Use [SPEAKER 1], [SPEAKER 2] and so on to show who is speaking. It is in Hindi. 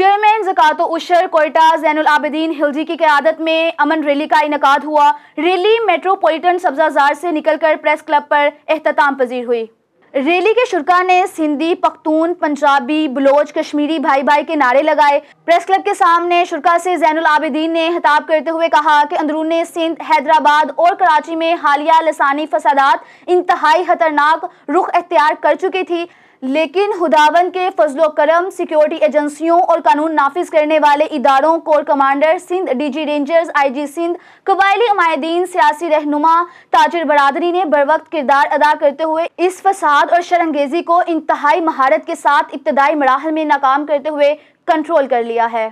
[SPEAKER 1] चेयरमैन जक़ात तो उशर कोयटा जैनुल आबिदीन हिलजी की क्यादत में अमन रैली का इनका हुआ रैली मेट्रोपोलिटन सब्जाजार से निकलकर प्रेस क्लब पर अहतमाम पजीर हुई रैली के शुरा ने सिंधी पख्तून पंजाबी बलोच कश्मीरी भाई भाई के नारे लगाए प्रेस क्लब के सामने शुरा से जैनुल आबिदीन ने खिताब करते हुए कहा कि अंदरून सिंध हैदराबाद और कराची में हालिया लसानी फसादात इंतहाई खतरनाक रुख अख्तियार कर चुकी थी लेकिन हुदावन के फजलो करम सिक्योरिटी एजेंसियों और कानून नाफिज करने वाले इदारों core commander Sindh DG rangers IG Sindh कबायली अमायदीन सियासी रहनुमा ताजर बरदरी ने बर वक्त किरदार अदा करते हुए इस फसाद और शरंगेजी को इंतहाई महारत के साथ इब्तदाई मराहल में नाकाम करते हुए कंट्रोल कर लिया है